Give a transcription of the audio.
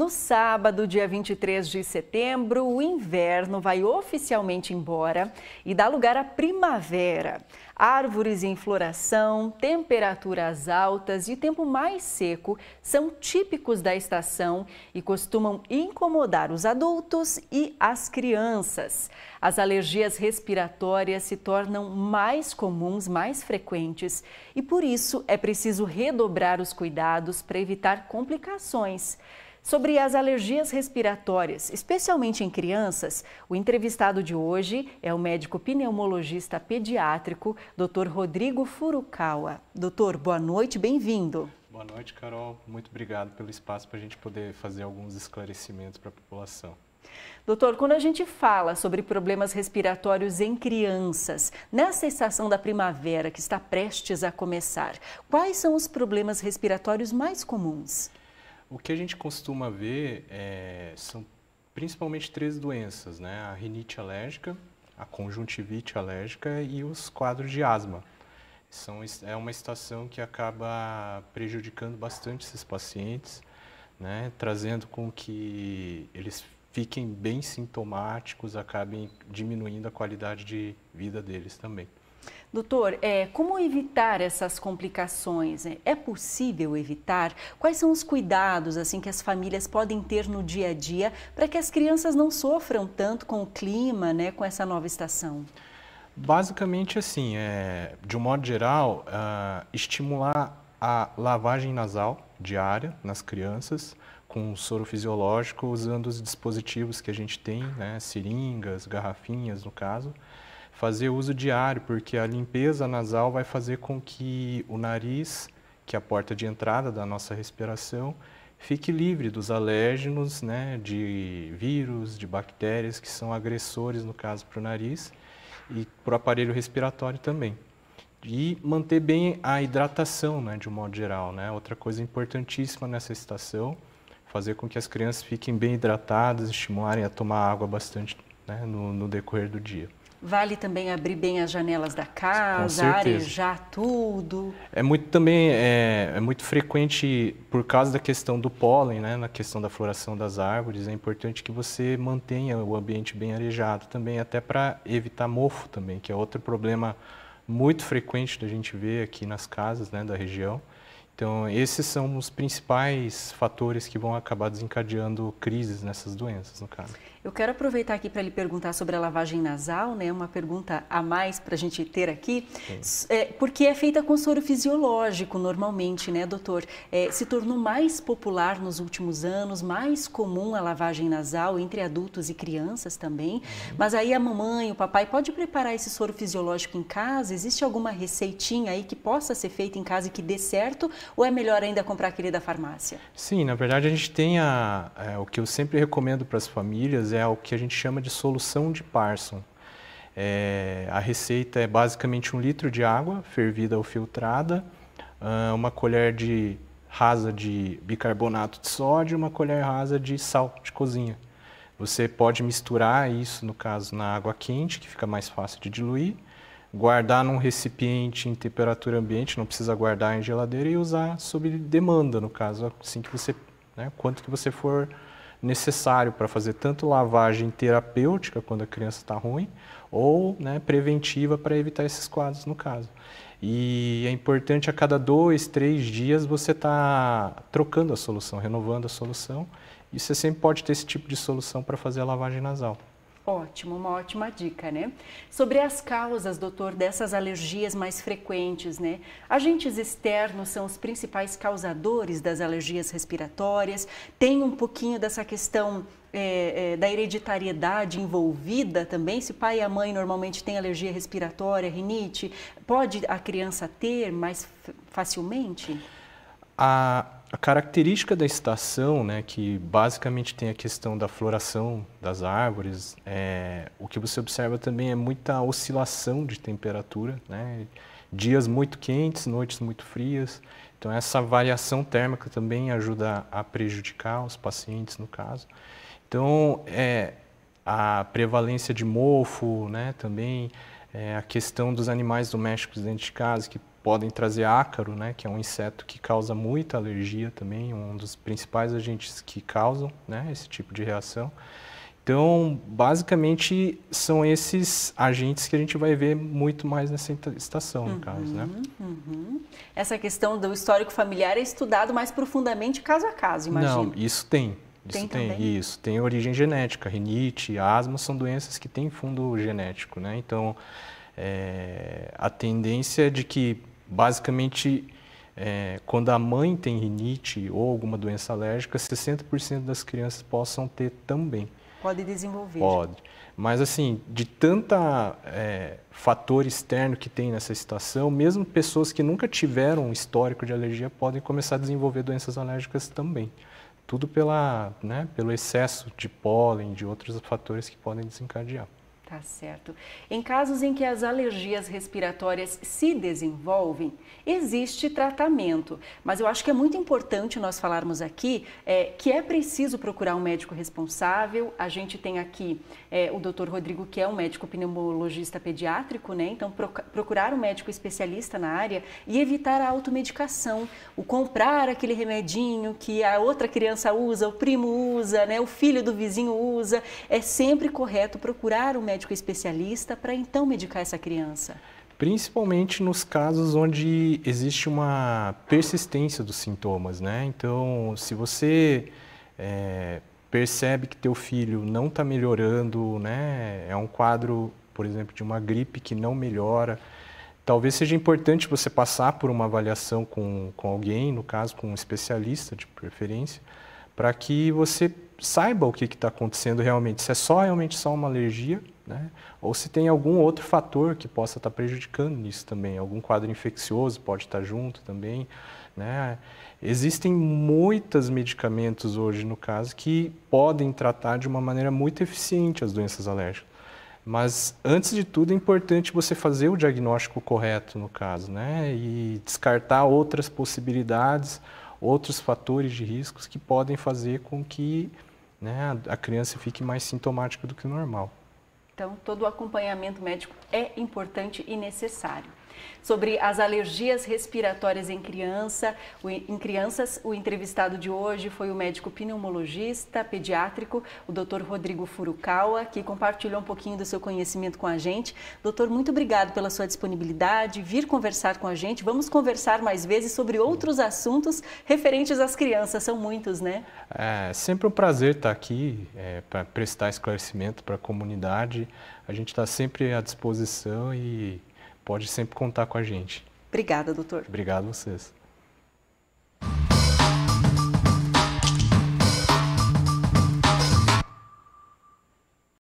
No sábado, dia 23 de setembro, o inverno vai oficialmente embora e dá lugar à primavera. Árvores em floração, temperaturas altas e tempo mais seco são típicos da estação e costumam incomodar os adultos e as crianças. As alergias respiratórias se tornam mais comuns, mais frequentes e por isso é preciso redobrar os cuidados para evitar complicações. Sobre as alergias respiratórias, especialmente em crianças, o entrevistado de hoje é o médico pneumologista pediátrico, Dr. Rodrigo Furukawa. Doutor, boa noite, bem-vindo. Boa noite, Carol. Muito obrigado pelo espaço para a gente poder fazer alguns esclarecimentos para a população. Doutor, quando a gente fala sobre problemas respiratórios em crianças, nessa estação da primavera que está prestes a começar, quais são os problemas respiratórios mais comuns? O que a gente costuma ver é, são principalmente três doenças, né? A rinite alérgica, a conjuntivite alérgica e os quadros de asma. São, é uma estação que acaba prejudicando bastante esses pacientes, né? trazendo com que eles fiquem bem sintomáticos, acabem diminuindo a qualidade de vida deles também. Doutor, é, como evitar essas complicações? É, é possível evitar? Quais são os cuidados assim que as famílias podem ter no dia a dia para que as crianças não sofram tanto com o clima, né, com essa nova estação? Basicamente assim, é, de um modo geral, uh, estimular a lavagem nasal diária nas crianças com soro fisiológico usando os dispositivos que a gente tem, né, seringas, garrafinhas no caso. Fazer uso diário, porque a limpeza nasal vai fazer com que o nariz, que é a porta de entrada da nossa respiração, fique livre dos alérgenos, né, de vírus, de bactérias que são agressores, no caso, para o nariz e para o aparelho respiratório também. E manter bem a hidratação, né, de um modo geral. Né? Outra coisa importantíssima nessa estação, fazer com que as crianças fiquem bem hidratadas, estimularem a tomar água bastante né, no, no decorrer do dia. Vale também abrir bem as janelas da casa, arejar tudo. É muito também é, é, muito frequente por causa da questão do pólen, né, na questão da floração das árvores, é importante que você mantenha o ambiente bem arejado também, até para evitar mofo também, que é outro problema muito frequente da gente ver aqui nas casas, né, da região. Então, esses são os principais fatores que vão acabar desencadeando crises nessas doenças, no caso. Eu quero aproveitar aqui para lhe perguntar sobre a lavagem nasal, né? Uma pergunta a mais para a gente ter aqui, é, porque é feita com soro fisiológico normalmente, né, doutor? É, se tornou mais popular nos últimos anos, mais comum a lavagem nasal entre adultos e crianças também. Uhum. Mas aí a mamãe, o papai pode preparar esse soro fisiológico em casa? Existe alguma receitinha aí que possa ser feita em casa e que dê certo? ou é melhor ainda comprar aquele da farmácia? Sim, na verdade a gente tem a, é, o que eu sempre recomendo para as famílias é o que a gente chama de solução de Parson. É, a receita é basicamente um litro de água fervida ou filtrada, uma colher de rasa de bicarbonato de sódio, uma colher rasa de sal de cozinha. Você pode misturar isso, no caso, na água quente, que fica mais fácil de diluir, guardar num recipiente em temperatura ambiente, não precisa guardar em geladeira e usar sob demanda, no caso, assim que você, né, quanto que você for necessário para fazer tanto lavagem terapêutica quando a criança está ruim, ou né, preventiva para evitar esses quadros, no caso. E é importante a cada dois, três dias você está trocando a solução, renovando a solução. E você sempre pode ter esse tipo de solução para fazer a lavagem nasal. Ótimo, uma ótima dica, né? Sobre as causas, doutor, dessas alergias mais frequentes, né? Agentes externos são os principais causadores das alergias respiratórias. Tem um pouquinho dessa questão é, é, da hereditariedade envolvida também? Se pai e a mãe normalmente têm alergia respiratória, rinite, pode a criança ter mais facilmente? A a característica da estação, né, que basicamente tem a questão da floração das árvores, é, o que você observa também é muita oscilação de temperatura, né, dias muito quentes, noites muito frias. Então essa variação térmica também ajuda a prejudicar os pacientes no caso. Então é, a prevalência de mofo, né, também é, a questão dos animais domésticos dentro de casa que podem trazer ácaro, né, que é um inseto que causa muita alergia também, um dos principais agentes que causam né, esse tipo de reação. Então, basicamente, são esses agentes que a gente vai ver muito mais nessa estação, no uhum, caso, né? Uhum. Essa questão do histórico familiar é estudado mais profundamente caso a caso, imagino. Não, isso tem. Isso tem, tem isso. Tem origem genética. Rinite, asma são doenças que têm fundo genético, né? Então, é, a tendência é de que basicamente, é, quando a mãe tem rinite ou alguma doença alérgica, 60% das crianças possam ter também. Pode desenvolver. Pode. Mas, assim, de tanta é, fator externo que tem nessa situação mesmo pessoas que nunca tiveram um histórico de alergia podem começar a desenvolver doenças alérgicas também. Tudo pela, né, pelo excesso de pólen, de outros fatores que podem desencadear. Tá certo. Em casos em que as alergias respiratórias se desenvolvem, existe tratamento. Mas eu acho que é muito importante nós falarmos aqui é, que é preciso procurar um médico responsável. A gente tem aqui é, o doutor Rodrigo, que é um médico pneumologista pediátrico, né? Então, procurar um médico especialista na área e evitar a automedicação. O comprar aquele remedinho que a outra criança usa, o primo usa, né? o filho do vizinho usa. É sempre correto procurar um médico médico especialista para então medicar essa criança? Principalmente nos casos onde existe uma persistência dos sintomas, né? Então, se você é, percebe que teu filho não está melhorando, né? É um quadro, por exemplo, de uma gripe que não melhora, talvez seja importante você passar por uma avaliação com, com alguém, no caso com um especialista de preferência, para que você saiba o que está acontecendo realmente. Se é só realmente só uma alergia né? Ou se tem algum outro fator que possa estar tá prejudicando nisso também, algum quadro infeccioso pode estar tá junto também. Né? Existem muitos medicamentos hoje, no caso, que podem tratar de uma maneira muito eficiente as doenças alérgicas. Mas, antes de tudo, é importante você fazer o diagnóstico correto, no caso, né? e descartar outras possibilidades, outros fatores de riscos que podem fazer com que né, a criança fique mais sintomática do que o normal. Então, todo o acompanhamento médico é importante e necessário sobre as alergias respiratórias em, criança, em crianças. O entrevistado de hoje foi o médico pneumologista pediátrico, o Dr. Rodrigo Furukawa, que compartilhou um pouquinho do seu conhecimento com a gente. Doutor, muito obrigado pela sua disponibilidade, vir conversar com a gente. Vamos conversar mais vezes sobre outros assuntos referentes às crianças, são muitos, né? É sempre um prazer estar aqui é, para prestar esclarecimento para a comunidade. A gente está sempre à disposição e pode sempre contar com a gente. Obrigada, doutor. Obrigado a vocês.